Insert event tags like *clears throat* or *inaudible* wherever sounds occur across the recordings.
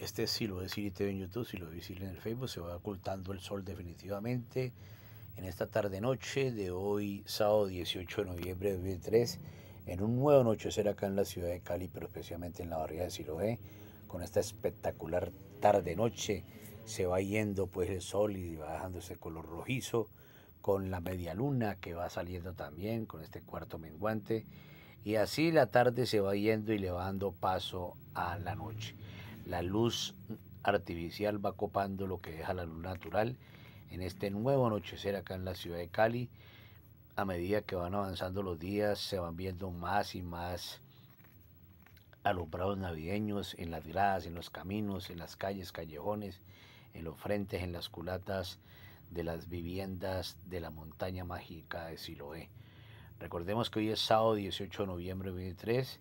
Este si lo ves y en YouTube, si lo ves en el Facebook, se va ocultando el sol definitivamente en esta tarde-noche de hoy, sábado 18 de noviembre de 2003, en un nuevo anochecer acá en la ciudad de Cali, pero especialmente en la barriada de Siloé, con esta espectacular tarde-noche. Se va yendo pues el sol y va dejando ese color rojizo, con la media luna que va saliendo también, con este cuarto menguante. Y así la tarde se va yendo y le va dando paso a la noche. La luz artificial va copando lo que deja la luz natural en este nuevo anochecer acá en la ciudad de Cali. A medida que van avanzando los días, se van viendo más y más alumbrados navideños en las gradas, en los caminos, en las calles, callejones, en los frentes, en las culatas de las viviendas de la montaña mágica de Siloé. Recordemos que hoy es sábado 18 de noviembre de 2023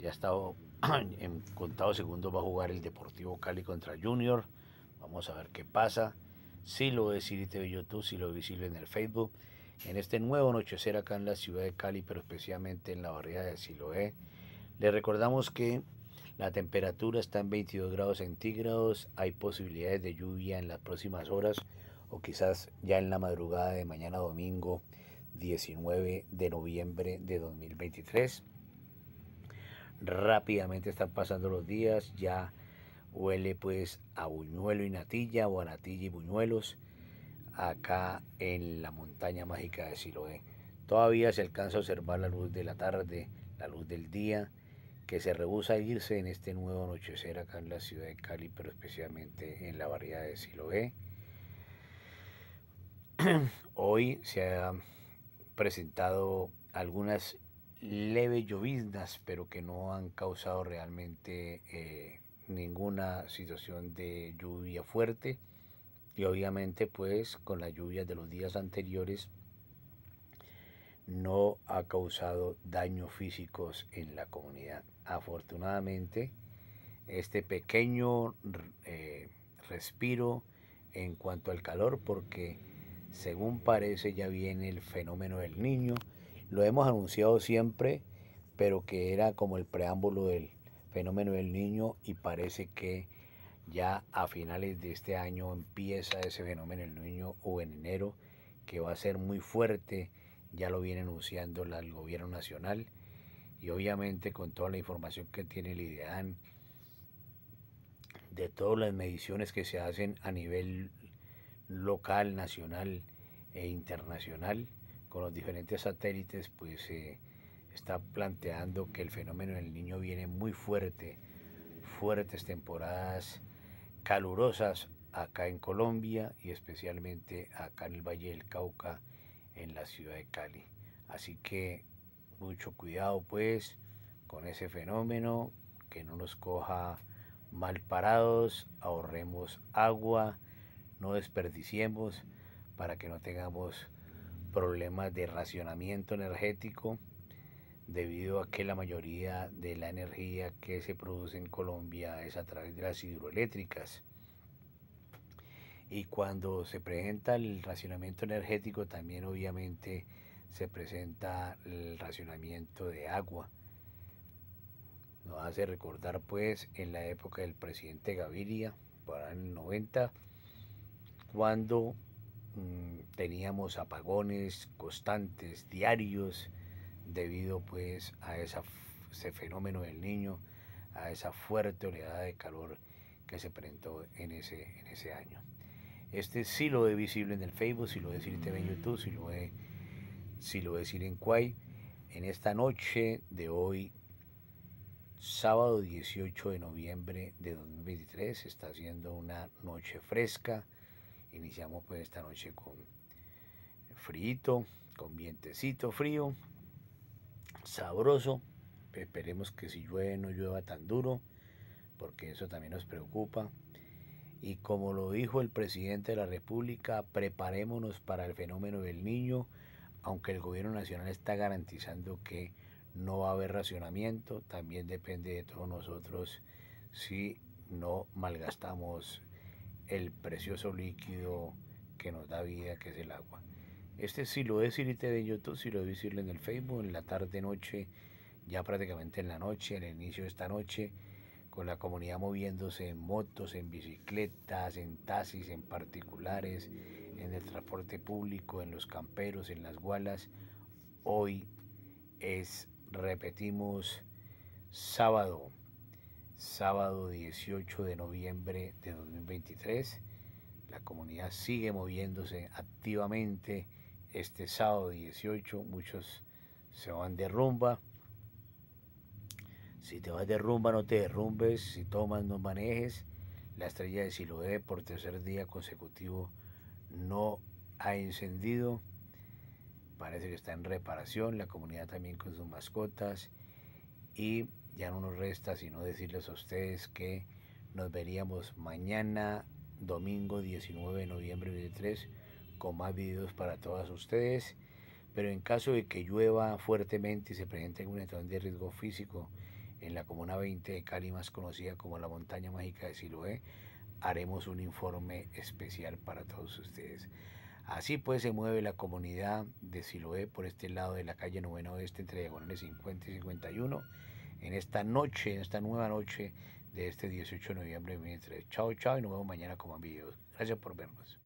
ya ha estado *clears throat* en contados segundos va a jugar el Deportivo Cali contra Junior. Vamos a ver qué pasa. Si sí lo decidiste yo te YouTube, si lo visible en el Facebook. En este nuevo anochecer acá en la ciudad de Cali, pero especialmente en la barriada de Siloé. Le recordamos que la temperatura está en 22 grados centígrados. Hay posibilidades de lluvia en las próximas horas o quizás ya en la madrugada de mañana domingo 19 de noviembre de 2023 rápidamente están pasando los días, ya huele pues a buñuelo y natilla o a natilla y buñuelos acá en la montaña mágica de Siloé. Todavía se alcanza a observar la luz de la tarde, la luz del día, que se rehúsa a irse en este nuevo anochecer acá en la ciudad de Cali, pero especialmente en la variedad de Siloé. *clears throat* Hoy se ha presentado algunas leves lloviznas, pero que no han causado realmente eh, ninguna situación de lluvia fuerte. Y obviamente pues con las lluvias de los días anteriores no ha causado daños físicos en la comunidad. Afortunadamente, este pequeño eh, respiro en cuanto al calor, porque según parece ya viene el fenómeno del niño, lo hemos anunciado siempre, pero que era como el preámbulo del fenómeno del niño y parece que ya a finales de este año empieza ese fenómeno del niño o en enero, que va a ser muy fuerte, ya lo viene anunciando el gobierno nacional y obviamente con toda la información que tiene el IDEAN, de todas las mediciones que se hacen a nivel local, nacional e internacional, con los diferentes satélites, pues se está planteando que el fenómeno del niño viene muy fuerte, fuertes temporadas calurosas acá en Colombia y especialmente acá en el Valle del Cauca, en la ciudad de Cali. Así que mucho cuidado pues con ese fenómeno, que no nos coja mal parados, ahorremos agua, no desperdiciemos para que no tengamos problemas de racionamiento energético debido a que la mayoría de la energía que se produce en Colombia es a través de las hidroeléctricas. Y cuando se presenta el racionamiento energético también obviamente se presenta el racionamiento de agua. Nos hace recordar pues en la época del presidente Gaviria, para el 90, cuando Mm, teníamos apagones constantes, diarios, debido pues a esa, ese fenómeno del niño, a esa fuerte oleada de calor que se presentó en ese, en ese año. Este sí lo ve visible en el Facebook, si lo ve en YouTube, si lo ve, lo en Quay. En esta noche de hoy, sábado 18 de noviembre de 2023, está haciendo una noche fresca Iniciamos pues esta noche con frito, con vientecito frío, sabroso. Esperemos que si llueve no llueva tan duro, porque eso también nos preocupa. Y como lo dijo el presidente de la República, preparémonos para el fenómeno del niño, aunque el gobierno nacional está garantizando que no va a haber racionamiento, también depende de todos nosotros si no malgastamos el precioso líquido que nos da vida, que es el agua. Este sí lo es decirte de YouTube, sí lo es visible en el Facebook, en la tarde, noche, ya prácticamente en la noche, en el inicio de esta noche, con la comunidad moviéndose en motos, en bicicletas, en taxis, en particulares, en el transporte público, en los camperos, en las gualas. Hoy es, repetimos, sábado sábado 18 de noviembre de 2023. La comunidad sigue moviéndose activamente este sábado 18. Muchos se van de rumba. Si te vas de rumba, no te derrumbes. Si tomas, no manejes. La estrella de Siloé por tercer día consecutivo no ha encendido. Parece que está en reparación. La comunidad también con sus mascotas. Y ya no nos resta sino decirles a ustedes que nos veríamos mañana, domingo 19 de noviembre 23, con más videos para todas ustedes. Pero en caso de que llueva fuertemente y se presente un entorno de riesgo físico en la Comuna 20 de Cali, más conocida como la Montaña Mágica de Siloé, haremos un informe especial para todos ustedes. Así pues se mueve la comunidad de Siloé por este lado de la calle 9 Oeste entre diagonales 50 y 51 en esta noche, en esta nueva noche de este 18 de noviembre de Chao, chao y nos vemos mañana como amigos. Gracias por vernos.